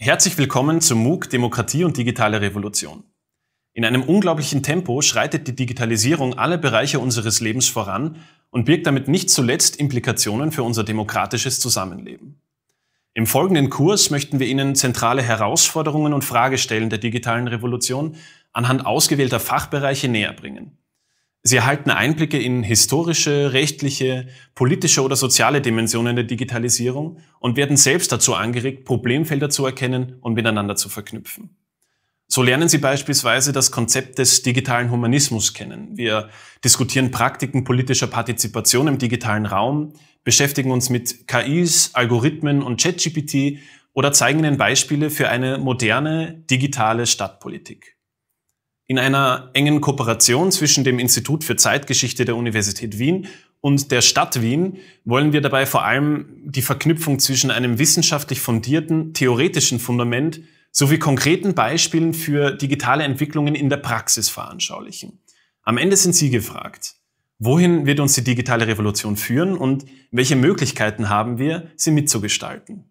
Herzlich willkommen zum MOOC Demokratie und digitale Revolution. In einem unglaublichen Tempo schreitet die Digitalisierung alle Bereiche unseres Lebens voran und birgt damit nicht zuletzt Implikationen für unser demokratisches Zusammenleben. Im folgenden Kurs möchten wir Ihnen zentrale Herausforderungen und Fragestellen der digitalen Revolution anhand ausgewählter Fachbereiche näherbringen. Sie erhalten Einblicke in historische, rechtliche, politische oder soziale Dimensionen der Digitalisierung und werden selbst dazu angeregt, Problemfelder zu erkennen und miteinander zu verknüpfen. So lernen Sie beispielsweise das Konzept des digitalen Humanismus kennen. Wir diskutieren Praktiken politischer Partizipation im digitalen Raum, beschäftigen uns mit KIs, Algorithmen und ChatGPT oder zeigen Ihnen Beispiele für eine moderne digitale Stadtpolitik in einer engen Kooperation zwischen dem Institut für Zeitgeschichte der Universität Wien und der Stadt Wien wollen wir dabei vor allem die Verknüpfung zwischen einem wissenschaftlich fundierten theoretischen Fundament sowie konkreten Beispielen für digitale Entwicklungen in der Praxis veranschaulichen. Am Ende sind Sie gefragt. Wohin wird uns die digitale Revolution führen und welche Möglichkeiten haben wir, sie mitzugestalten?